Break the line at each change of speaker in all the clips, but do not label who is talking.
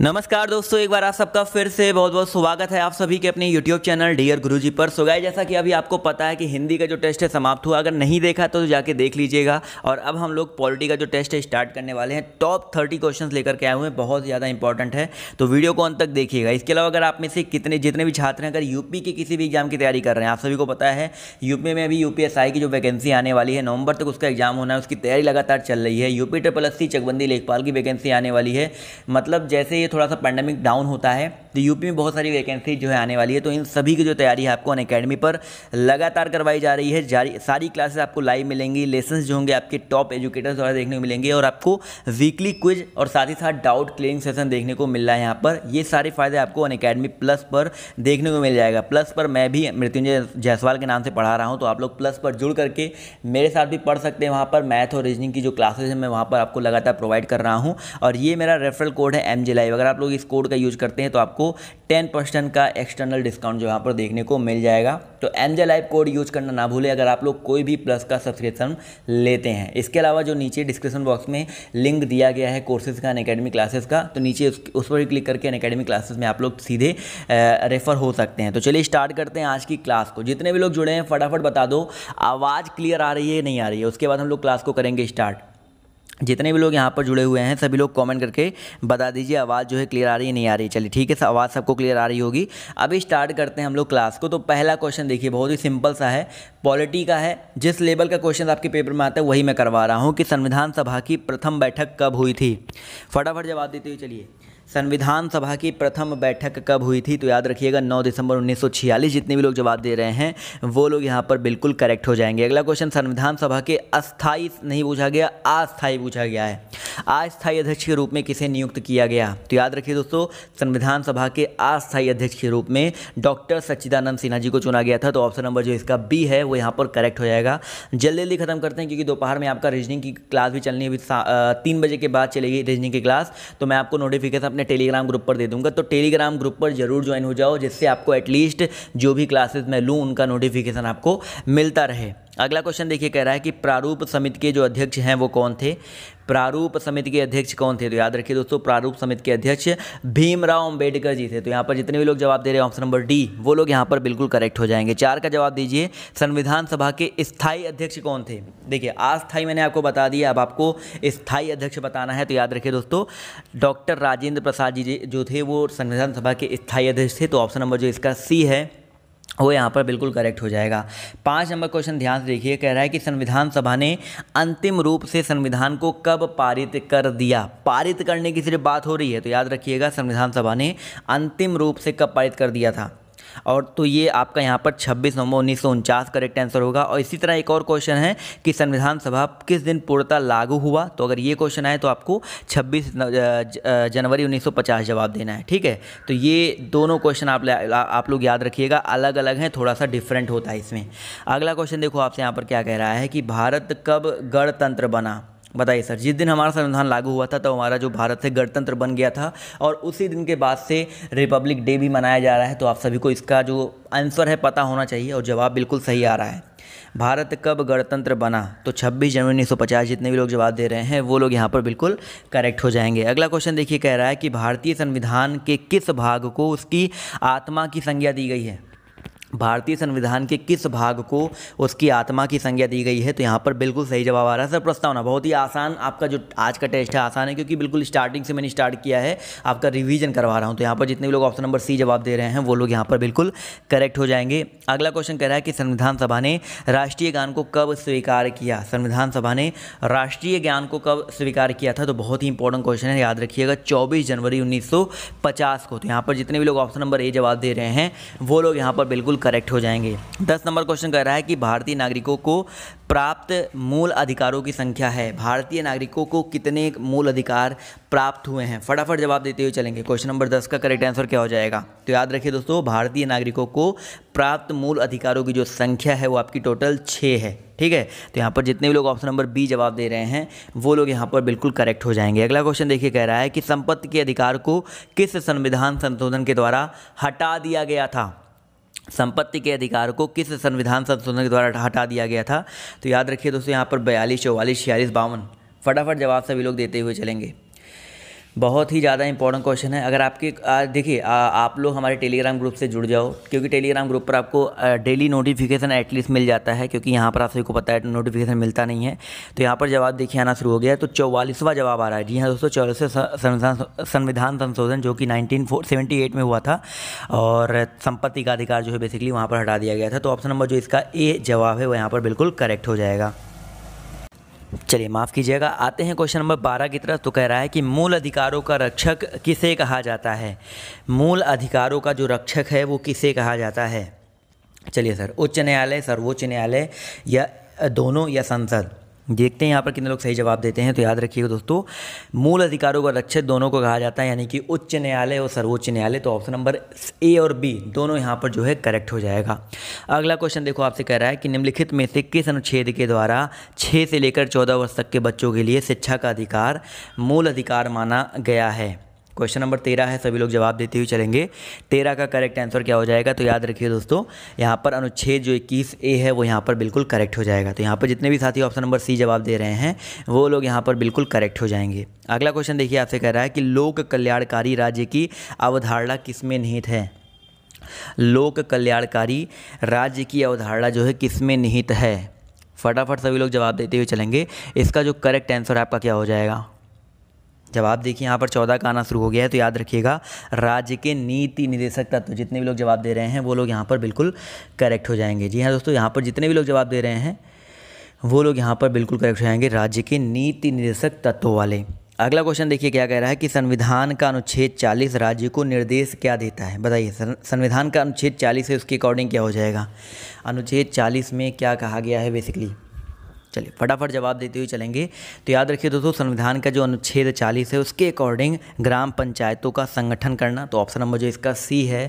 नमस्कार दोस्तों एक बार आप सबका फिर से बहुत बहुत स्वागत है आप सभी के अपने YouTube चैनल डियर गुरुजी पर सो जैसा कि अभी आपको पता है कि हिंदी का जो टेस्ट है समाप्त हुआ अगर नहीं देखा तो जाके देख लीजिएगा और अब हम लोग पॉलिटी का जो टेस्ट है स्टार्ट करने वाले हैं टॉप थर्टी क्वेश्चन लेकर के आए हुए हैं बहुत ज़्यादा इंपॉर्टेंट है तो वीडियो को अंत तक देखिएगा इसके अलावा अगर आप में से कितने जितने भी छात्र हैं अगर यूपी के किसी भी एग्जाम की तैयारी कर रहे हैं आप सभी को पता है यूपी में अभी यू की जो वैकेंसी आने वाली है नवंबर तक उसका एग्जाम होना है उसकी तैयारी लगातार चल रही है यूपी ट्रिपल चकबंदी लेखपाल की वैकेंसी आने वाली है मतलब जैसे ये थोड़ा सा पैंडमिक डाउन होता है तो यूपी में बहुत सारी वैकेंसी जो है आने वाली है तो इन सभी की जो तैयारी है आपको अन अकेडमी पर लगातार करवाई जा रही है जारी सारी क्लासेस आपको लाइव मिलेंगी लेसन जो होंगे आपके टॉप एजुकेटर्स द्वारा देखने को मिलेंगे और आपको वीकली क्विज और साथ ही साथ डाउट क्लियरिंग सेशन देखने को मिल रहा है यहाँ पर ये सारे फायदे आपको अन अकेडमी प्लस पर देखने को मिल जाएगा प्लस पर मैं भी मृत्युंजय जायसवाल के नाम से पढ़ा रहा हूँ तो आप लोग प्लस पर जुड़ करके मेरे साथ भी पढ़ सकते हैं वहाँ पर मैथ और रीजनिंग की जो क्लासेज है मैं वहाँ पर आपको लगातार प्रोवाइड कर रहा हूँ और ये मेरा रेफरल कोड है एम जी फाइव अगर आप लोग इस कोड का यूज़ करते हैं तो आपको टेन परसेंट का एक्सटर्नल डिस्काउंट जो यहाँ पर देखने को मिल जाएगा तो एंजल लाइव कोड यूज करना ना भूलें अगर आप लोग कोई भी प्लस का सब्सक्रिप्शन लेते हैं इसके अलावा जो नीचे डिस्क्रिप्शन बॉक्स में लिंक दिया गया है कोर्सेज का अन अकेडमी क्लासेस का तो नीचे उस, पर पर क्लिक करके अकेडमी क्लासेस में आप लोग सीधे रेफ़र हो सकते हैं तो चलिए स्टार्ट करते हैं आज की क्लास को जितने भी लोग जुड़े हैं फटाफट बता दो आवाज़ क्लियर आ रही है नहीं आ रही है उसके बाद हम लोग क्लास को करेंगे स्टार्ट जितने भी लोग यहाँ पर जुड़े हुए हैं सभी लोग कमेंट करके बता दीजिए आवाज़ जो है क्लियर आ रही है नहीं आ रही चलिए ठीक है आवाज़ सबको क्लियर आ रही होगी अभी स्टार्ट करते हैं हम लोग क्लास को तो पहला क्वेश्चन देखिए बहुत ही सिंपल सा है पॉलिटी का है जिस लेवल का क्वेश्चन आपके पेपर में आता है वही मैं करवा रहा हूँ कि संविधान सभा की प्रथम बैठक कब हुई थी फटाफट जवाब देते हुए चलिए संविधान सभा की प्रथम बैठक कब हुई थी तो याद रखिएगा 9 दिसंबर 1946 जितने भी लोग जवाब दे रहे हैं वो लोग यहाँ पर बिल्कुल करेक्ट हो जाएंगे अगला क्वेश्चन संविधान सभा के अस्थायी नहीं पूछा गया अस्थायी पूछा गया है अस्थायी अध्यक्ष के रूप में किसे नियुक्त किया गया तो याद रखिए दोस्तों संविधान सभा के अस्थाई अध्यक्ष के रूप में डॉक्टर सच्चिदानंद सिन्हा जी को चुना गया था तो ऑप्शन नंबर जो इसका बी है वो यहाँ पर करेक्ट हो जाएगा जल्दी जल्दी खत्म करते हैं क्योंकि दोपहर में आपका रीजनिंग की क्लास भी चलनी है अभी तीन बजे के बाद चलेगी रीजनिंग की क्लास तो मैं आपको नोटिफिकेशन अपने अपने टेलीग्राम ग्रुप पर दे दूंगा तो टेलीग्राम ग्रुप पर जरूर ज्वाइन हो जाओ जिससे आपको एटलीस्ट जो भी क्लासेस मैं लूँ उनका नोटिफिकेशन आपको मिलता रहे अगला क्वेश्चन देखिए कह रहा है कि प्रारूप समिति के जो अध्यक्ष हैं वो कौन थे प्रारूप समिति के अध्यक्ष कौन थे तो याद रखिए दोस्तों प्रारूप समिति के अध्यक्ष भीमराव अंबेडकर जी थे तो यहाँ पर जितने भी लोग जवाब दे रहे हैं ऑप्शन नंबर डी वो लोग यहाँ पर बिल्कुल करेक्ट हो जाएंगे चार का जवाब दीजिए संविधान सभा के स्थायी अध्यक्ष कौन थे देखिए अस्थायी मैंने आपको बता दिया अब आपको स्थायी अध्यक्ष बताना है तो याद रखिए दोस्तों डॉक्टर राजेंद्र प्रसाद जी जो थे वो संविधान सभा के स्थायी अध्यक्ष थे तो ऑप्शन नंबर जो इसका सी है वो यहाँ पर बिल्कुल करेक्ट हो जाएगा पाँच नंबर क्वेश्चन ध्यान से देखिए कह रहा है कि संविधान सभा ने अंतिम रूप से संविधान को कब पारित कर दिया पारित करने की सिर्फ बात हो रही है तो याद रखिएगा संविधान सभा ने अंतिम रूप से कब पारित कर दिया था और तो ये आपका यहाँ पर छब्बीस नवंबर उन्नीस करेक्ट आंसर होगा और इसी तरह एक और क्वेश्चन है कि संविधान सभा किस दिन पूर्णतः लागू हुआ तो अगर ये क्वेश्चन आए तो आपको छब्बीस जनवरी उन्नीस जवाब देना है ठीक है तो ये दोनों क्वेश्चन आप आप लोग याद रखिएगा अलग अलग हैं थोड़ा सा डिफरेंट होता है इसमें अगला क्वेश्चन देखो आपसे यहाँ पर क्या कह रहा है कि भारत कब गणतंत्र बना बताइए सर जिस दिन हमारा संविधान लागू हुआ था तो हमारा जो भारत है गणतंत्र बन गया था और उसी दिन के बाद से रिपब्लिक डे भी मनाया जा रहा है तो आप सभी को इसका जो आंसर है पता होना चाहिए और जवाब बिल्कुल सही आ रहा है भारत कब गणतंत्र बना तो 26 जनवरी 1950 जितने भी लोग जवाब दे रहे हैं वो लोग यहाँ पर बिल्कुल करेक्ट हो जाएंगे अगला क्वेश्चन देखिए कह रहा है कि भारतीय संविधान के किस भाग को उसकी आत्मा की संज्ञा दी गई है भारतीय संविधान के किस भाग को उसकी आत्मा की संज्ञा दी गई है तो यहाँ पर बिल्कुल सही जवाब आ रहा है सर प्रस्तावना बहुत ही आसान आपका जो आज का टेस्ट है आसान है क्योंकि बिल्कुल स्टार्टिंग से मैंने स्टार्ट किया है आपका रिवीजन करवा रहा हूँ तो यहाँ पर जितने भी लोग ऑप्शन नंबर सी जवाब दे रहे हैं वो लोग यहाँ पर बिल्कुल करेक्ट हो जाएंगे अगला क्वेश्चन कह रहा है कि संविधान सभा ने राष्ट्रीय ज्ञान को कब स्वीकार किया संविधान सभा ने राष्ट्रीय ज्ञान को कब स्वीकार किया था तो बहुत ही इंपॉर्टेंट क्वेश्चन है याद रखिएगा चौबीस जनवरी उन्नीस को तो यहाँ पर जितने भी लोग ऑप्शन नंबर ए जवाब दे रहे हैं वो लोग यहाँ पर बिल्कुल करेक्ट हो जाएंगे दस नंबर क्वेश्चन कह रहा है कि भारतीय नागरिकों को प्राप्त मूल अधिकारों की संख्या है भारतीय नागरिकों को कितने मूल अधिकार प्राप्त हुए हैं फटाफट जवाब देते हुए चलेंगे क्वेश्चन नंबर दस का करेक्ट आंसर क्या हो जाएगा तो याद रखिए दोस्तों भारतीय नागरिकों को प्राप्त मूल अधिकारों की जो संख्या है वो आपकी टोटल छः है ठीक है तो यहाँ पर जितने भी लोग ऑप्शन नंबर बी जवाब दे रहे हैं वो लोग यहाँ पर बिल्कुल करेक्ट हो जाएंगे अगला क्वेश्चन देखिए कह रहा है कि संपत्ति के अधिकार को किस संविधान संशोधन के द्वारा हटा दिया गया था संपत्ति के अधिकार को किस संविधान संशोधन के द्वारा हटा दिया गया था तो याद रखिए दोस्तों यहाँ पर बयालीस चौवालीस छियालीस बावन फटाफट जवाब सभी लोग देते हुए चलेंगे बहुत ही ज़्यादा इंपॉर्टेंट क्वेश्चन है अगर आपके देखिए आप लोग हमारे टेलीग्राम ग्रुप से जुड़ जाओ क्योंकि टेलीग्राम ग्रुप पर आपको डेली नोटिफिकेशन एटलीस्ट मिल जाता है क्योंकि यहाँ पर आप सभी को पता है नोटिफिकेशन मिलता नहीं है तो यहाँ पर जवाब देखिए आना शुरू हो गया तो चौवालीसवा जवाब आ रहा है जी हाँ दोस्तों चौरासी संविधान संशोधन जो कि नाइनटीन में हुआ था और संपत्ति का अधिकार जो है बेसिकली वहाँ पर हटा दिया गया था तो ऑप्शन नंबर जो इसका ए जवाब है वो यहाँ पर बिल्कुल करेक्ट हो जाएगा चलिए माफ़ कीजिएगा आते हैं क्वेश्चन नंबर बारह की तरफ तो कह रहा है कि मूल अधिकारों का रक्षक किसे कहा जाता है मूल अधिकारों का जो रक्षक है वो किसे कहा जाता है चलिए सर उच्च न्यायालय सर्वोच्च न्यायालय या दोनों या संसद देखते हैं यहाँ पर कितने लोग सही जवाब देते हैं तो याद रखिएगा दोस्तों मूल अधिकारों को रक्षित दोनों को कहा जाता है यानी कि उच्च न्यायालय और सर्वोच्च न्यायालय तो ऑप्शन नंबर ए और बी दोनों यहाँ पर जो है करेक्ट हो जाएगा अगला क्वेश्चन देखो आपसे कह रहा है कि निम्नलिखित में से किस अनुच्छेद के द्वारा छः से लेकर चौदह वर्ष तक के बच्चों के लिए शिक्षा का अधिकार मूल अधिकार माना गया है क्वेश्चन नंबर तेरह है सभी लोग जवाब देते हुए चलेंगे तेरह का करेक्ट आंसर क्या हो जाएगा तो याद रखिए दोस्तों यहाँ पर अनुच्छेद जो इक्कीस ए है वो यहाँ पर बिल्कुल करेक्ट हो जाएगा तो यहाँ पर जितने भी साथी ऑप्शन नंबर सी जवाब दे रहे हैं वो लोग यहाँ पर बिल्कुल करेक्ट हो जाएंगे अगला क्वेश्चन देखिए आपसे कह रहा है कि लोक कल्याणकारी राज्य की अवधारणा किस में निहित है लोक कल्याणकारी राज्य की अवधारणा जो है किसमें निहित है फटाफट सभी लोग जवाब देते हुए चलेंगे इसका जो करेक्ट आंसर आपका क्या हो जाएगा जवाब देखिए यहाँ पर चौदह का आना शुरू हो गया है तो याद रखिएगा राज्य के नीति निदेशक तत्व तो जितने भी लोग जवाब दे रहे हैं वो लोग यहाँ पर बिल्कुल करेक्ट हो जाएंगे जी हाँ दोस्तों यहाँ पर जितने भी लोग जवाब दे रहे हैं वो लोग यहाँ पर बिल्कुल करेक्ट हो जाएंगे राज्य के नीति निदेशक तत्व वाले अगला क्वेश्चन देखिए क्या कह रहा है कि संविधान का अनुच्छेद 40 राज्य को निर्देश क्या देता है बताइए संविधान का अनुच्छेद 40 है उसके अकॉर्डिंग क्या हो जाएगा अनुच्छेद 40 में क्या कहा गया है बेसिकली चलिए फटाफट जवाब देते हुए चलेंगे तो याद रखिए दोस्तों संविधान का जो अनुच्छेद चालीस है उसके अकॉर्डिंग ग्राम पंचायतों का संगठन करना तो ऑप्शन नंबर जो इसका सी है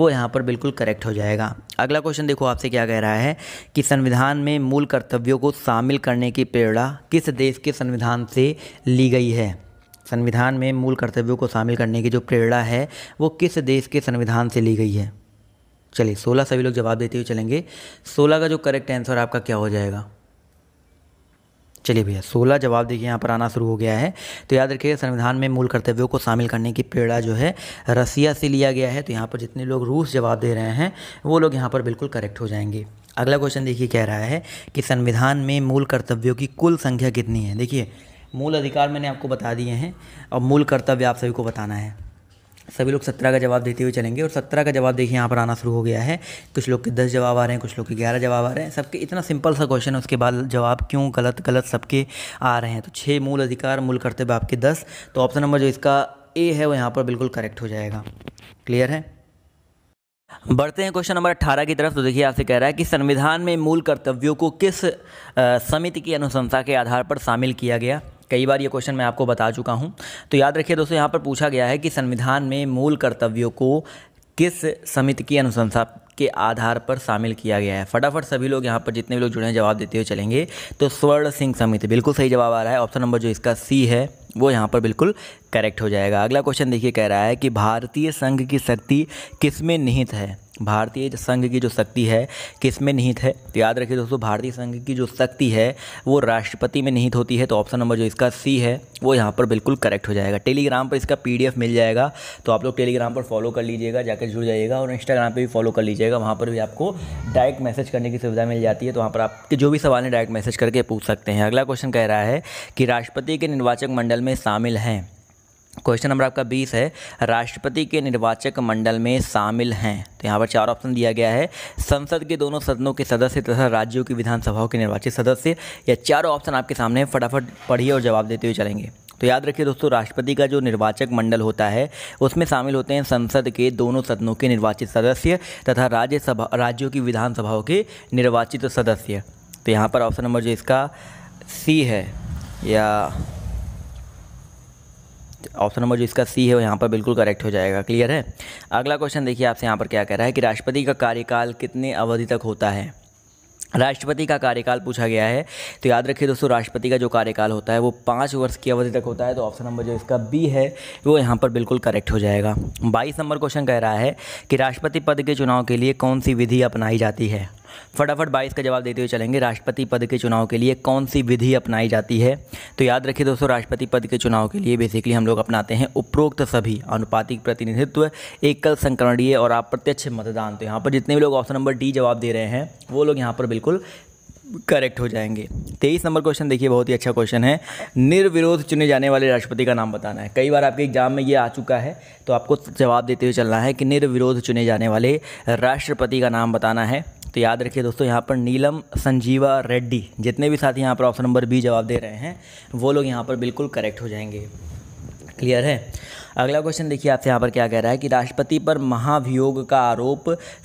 वो यहाँ पर बिल्कुल करेक्ट हो जाएगा अगला क्वेश्चन देखो आपसे क्या कह रहा है कि संविधान में मूल कर्तव्यों को शामिल करने की प्रेरणा किस देश के संविधान से ली गई है संविधान में मूल कर्तव्यों को शामिल करने की जो प्रेरणा है वो किस देश के संविधान से ली गई है चलिए सोलह सभी लोग जवाब देते हुए चलेंगे सोलह का जो करेक्ट आंसर आपका क्या हो जाएगा चलिए भैया सोलह जवाब देखिए यहाँ पर आना शुरू हो गया है तो याद रखिए संविधान में मूल कर्तव्यों को शामिल करने की प्रेरणा जो है रसिया से लिया गया है तो यहाँ पर जितने लोग रूस जवाब दे रहे हैं वो लोग यहाँ पर बिल्कुल करेक्ट हो जाएंगे अगला क्वेश्चन देखिए कह रहा है कि संविधान में मूल कर्तव्यों की कुल संख्या कितनी है देखिए मूल अधिकार मैंने आपको बता दिए हैं और मूल कर्तव्य आप सभी को बताना है सभी लोग सत्रह का जवाब देते हुए चलेंगे और सत्रह का जवाब देखिए यहाँ पर आना शुरू हो गया है कुछ लोग के दस जवाब आ रहे हैं कुछ लोग के ग्यारह जवाब आ रहे हैं सबके इतना सिंपल सा क्वेश्चन है उसके बाद जवाब क्यों गलत गलत सबके आ रहे हैं तो छः मूल अधिकार मूल कर्तव्य आपके दस तो ऑप्शन नंबर जो इसका ए है वो यहाँ पर बिल्कुल करेक्ट हो जाएगा क्लियर है बढ़ते हैं क्वेश्चन नंबर अट्ठारह की तरफ तो देखिए आपसे कह रहा है कि संविधान में मूल कर्तव्यों को किस समिति की अनुशंसा के आधार पर शामिल किया गया कई बार ये क्वेश्चन मैं आपको बता चुका हूँ तो याद रखिए दोस्तों यहाँ पर पूछा गया है कि संविधान में मूल कर्तव्यों को किस समिति की अनुशंसा के आधार पर शामिल किया गया है फटाफट सभी लोग यहाँ पर जितने भी लोग जुड़े हैं जवाब देते हुए चलेंगे तो स्वर्ण सिंह समिति बिल्कुल सही जवाब आ रहा है ऑप्शन नंबर जो इसका सी है वो यहाँ पर बिल्कुल करेक्ट हो जाएगा अगला क्वेश्चन देखिए कह रहा है कि भारतीय संघ की शक्ति किस में निहित है भारतीय संघ की जो शक्ति है किस में निहित है तो याद रखिए दोस्तों भारतीय संघ की जो शक्ति है वो राष्ट्रपति में निहित होती है तो ऑप्शन नंबर जो इसका सी है वो यहाँ पर बिल्कुल करेक्ट हो जाएगा टेलीग्राम पर इसका पीडीएफ मिल जाएगा तो आप लोग टेलीग्राम पर फॉलो कर लीजिएगा जाकर जुड़ जाइएगा और इंस्टाग्राम पर भी फॉलो कर लीजिएगा वहाँ पर भी आपको डायरेक्ट मैसेज करने की सुविधा मिल जाती है तो वहाँ पर आपके जो भी सवाल हैं डायरेक्ट मैसेज करके पूछ सकते हैं अगला क्वेश्चन कह रहा है कि राष्ट्रपति के निर्वाचक मंडल में शामिल हैं क्वेश्चन नंबर आपका बीस है राष्ट्रपति के निर्वाचक मंडल में शामिल हैं तो यहाँ पर चार ऑप्शन दिया गया है संसद के दोनों सदनों के सदस्य तथा राज्यों की विधानसभाओं के निर्वाचित सदस्य या चारों ऑप्शन आपके सामने फटाफट पढ़िए और जवाब देते हुए चलेंगे तो याद रखिए दोस्तों राष्ट्रपति का जो निर्वाचक मंडल होता है उसमें शामिल होते हैं संसद के दोनों सदनों के निर्वाचित सदस्य तथा राज्यसभा राज्यों की विधानसभाओं के निर्वाचित सदस्य तो यहाँ पर ऑप्शन नंबर जो इसका सी है या ऑप्शन नंबर जो इसका सी है वो यहाँ पर बिल्कुल करेक्ट हो जाएगा क्लियर है अगला क्वेश्चन देखिए आपसे यहाँ पर क्या कह रहा है कि राष्ट्रपति का कार्यकाल कितने अवधि तक होता है राष्ट्रपति का कार्यकाल पूछा गया है तो याद रखिए दोस्तों राष्ट्रपति का जो कार्यकाल होता है वो पाँच वर्ष की अवधि तक होता है तो ऑप्शन नंबर जो इसका बी है वो यहाँ पर बिल्कुल करेक्ट हो जाएगा बाईस नंबर क्वेश्चन कह रहा है कि राष्ट्रपति पद के चुनाव के लिए कौन सी विधि अपनाई जाती है फटाफट बाईस का जवाब देते हुए चलेंगे राष्ट्रपति पद के चुनाव के लिए कौन सी विधि अपनाई जाती है तो याद रखिए दोस्तों राष्ट्रपति पद के चुनाव के लिए बेसिकली हम लोग अपनाते हैं उपरोक्त सभी अनुपातिक प्रतिनिधित्व एकल संकरणीय और अप्रत्यक्ष मतदान तो यहाँ पर जितने भी लोग ऑप्शन नंबर डी जवाब दे रहे हैं वो लोग यहाँ पर बिल्कुल करेक्ट हो जाएंगे तेईस नंबर क्वेश्चन देखिए बहुत ही अच्छा क्वेश्चन है निर्विरोध चुने जाने वाले राष्ट्रपति का नाम बताना है कई बार आपके एग्जाम में ये आ चुका है तो आपको जवाब देते हुए चलना है कि निर्विरोध चुने जाने वाले राष्ट्रपति का नाम बताना है तो याद रखिए दोस्तों यहाँ पर नीलम संजीवा रेड्डी जितने भी साथी यहाँ पर ऑप्शन नंबर बी जवाब दे रहे हैं वो लोग यहाँ पर बिल्कुल करेक्ट हो जाएंगे क्लियर है अगला क्वेश्चन देखिए आपसे यहाँ पर क्या कह रहा है कि राष्ट्रपति पर महाभियोग का आरोप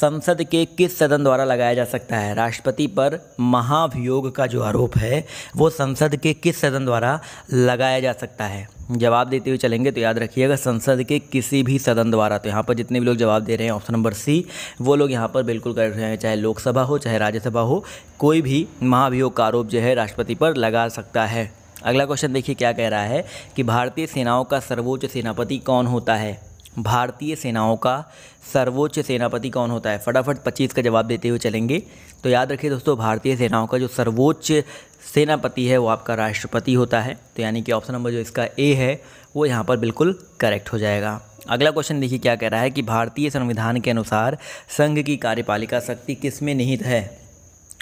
संसद के किस सदन द्वारा लगाया जा सकता है राष्ट्रपति पर महाभियोग का जो आरोप है वो संसद के किस सदन द्वारा लगाया जा सकता है जवाब देते हुए चलेंगे तो याद रखिएगा संसद के किसी भी सदन द्वारा तो यहाँ पर जितने भी लोग जवाब दे रहे हैं ऑप्शन नंबर सी वो लोग यहाँ पर बिल्कुल कर रहे हैं चाहे लोकसभा हो चाहे राज्यसभा हो कोई भी महाभियोग का आरोप जो है राष्ट्रपति पर लगा सकता है अगला क्वेश्चन देखिए क्या कह रहा है कि भारतीय सेनाओं का सर्वोच्च सेनापति कौन होता है भारतीय सेनाओं का सर्वोच्च सेनापति कौन होता है फटाफट 25 का जवाब देते हुए चलेंगे तो याद रखिए दोस्तों भारतीय सेनाओं का जो सर्वोच्च सेनापति है वो आपका राष्ट्रपति होता है तो यानी कि ऑप्शन नंबर जो इसका ए है वो यहाँ पर बिल्कुल करेक्ट हो जाएगा अगला क्वेश्चन देखिए क्या कह रहा है कि भारतीय संविधान के अनुसार संघ की कार्यपालिका शक्ति किस में निहित है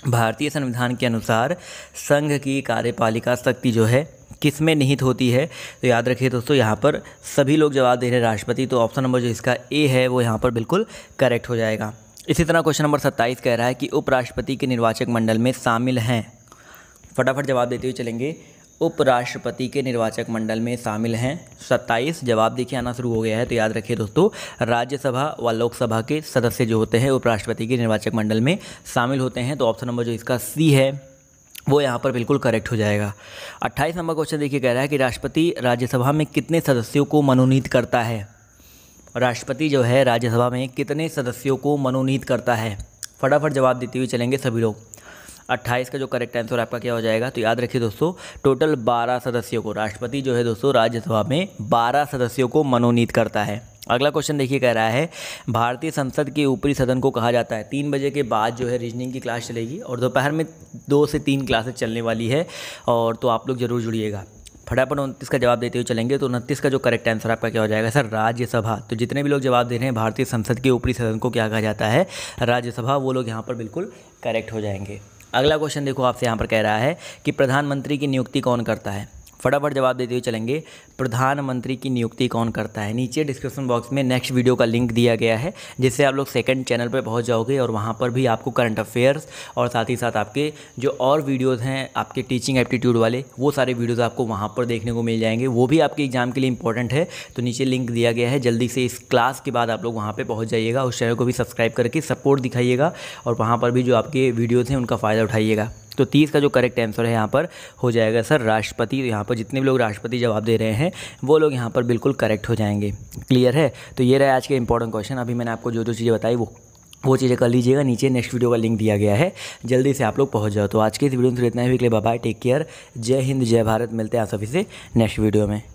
भारतीय संविधान के अनुसार संघ की कार्यपालिका शक्ति जो है किस में निहित होती है तो याद रखिए दोस्तों यहाँ पर सभी लोग जवाब दे रहे हैं राष्ट्रपति तो ऑप्शन नंबर जो इसका ए है वो यहाँ पर बिल्कुल करेक्ट हो जाएगा इसी तरह क्वेश्चन नंबर सत्ताईस कह रहा है कि उपराष्ट्रपति के निर्वाचक मंडल में शामिल हैं फटाफट जवाब देते हुए चलेंगे उपराष्ट्रपति के निर्वाचक मंडल में शामिल हैं 27 जवाब देखिए आना शुरू हो गया है तो याद रखिए दोस्तों राज्यसभा व लोकसभा के सदस्य जो होते हैं उपराष्ट्रपति के निर्वाचक मंडल में शामिल होते हैं तो ऑप्शन नंबर जो इसका सी है वो यहाँ पर बिल्कुल करेक्ट हो जाएगा 28 नंबर क्वेश्चन देखिए कह रहा है कि राष्ट्रपति राज्यसभा में कितने सदस्यों को मनोनीत करता है राष्ट्रपति जो है राज्यसभा में कितने सदस्यों को मनोनीत करता है फटाफट जवाब देते हुए चलेंगे सभी लोग अट्ठाईस का जो करेक्ट आंसर आपका क्या हो जाएगा तो याद रखिए दोस्तों टोटल बारह सदस्यों को राष्ट्रपति जो है दोस्तों राज्यसभा में बारह सदस्यों को मनोनीत करता है अगला क्वेश्चन देखिए कह रहा है भारतीय संसद के ऊपरी सदन को कहा जाता है तीन बजे के बाद जो है रीजनिंग की क्लास चलेगी और दोपहर में दो से तीन क्लासेस चलने वाली है और तो आप लोग जरूर जुड़िएगा फटाफट उनतीस का जवाब देते हुए चलेंगे तो उनतीस का जो करेक्ट आंसर आपका क्या हो जाएगा सर राज्यसभा तो जितने भी लोग जवाब दे रहे हैं भारतीय संसद के ऊपरी सदन को क्या कहा जाता है राज्यसभा वो लोग यहाँ पर बिल्कुल करेक्ट हो जाएंगे अगला क्वेश्चन देखो आपसे यहाँ पर कह रहा है कि प्रधानमंत्री की नियुक्ति कौन करता है फटाफट जवाब देते हुए चलेंगे प्रधानमंत्री की नियुक्ति कौन करता है नीचे डिस्क्रिप्शन बॉक्स में नेक्स्ट वीडियो का लिंक दिया गया है जिससे आप लोग सेकंड चैनल पर पहुंच जाओगे और वहां पर भी आपको करंट अफेयर्स और साथ ही साथ आपके जो और वीडियोज़ हैं आपके टीचिंग एप्टीट्यूड वाले वो सारे वीडियोज़ आपको वहाँ पर देखने को मिल जाएंगे वो भी आपके एग्ज़ाम के लिए इंपॉर्टेंट है तो नीचे लिंक दिया गया है जल्दी से इस क्लास के बाद आप लोग वहाँ पर पहुँच जाइएगा उस चैनल को भी सब्सक्राइब करके सपोर्ट दिखाइएगा और वहाँ पर भी जो आपके वीडियोज़ हैं उनका फ़ायदा उठाइएगा तो तीस का जो करेक्ट आंसर है यहाँ पर हो जाएगा सर राष्ट्रपति तो यहाँ पर जितने भी लोग राष्ट्रपति जवाब दे रहे हैं वो लोग यहाँ पर बिल्कुल करेक्ट हो जाएंगे क्लियर है तो ये रहा आज के इंपॉर्टेंट क्वेश्चन अभी मैंने आपको जो जो चीज़ें बताई वो वो चीज़ें कर लीजिएगा नीचे नेक्स्ट वीडियो का लिंक दिया गया है जल्दी से आप लोग पहुँच जाओ तो आज के इस वीडियो में इतना ही विकले बाय टेक केयर जय हिंद जय भारत मिलते हैं आप सभी से नेक्स्ट वीडियो में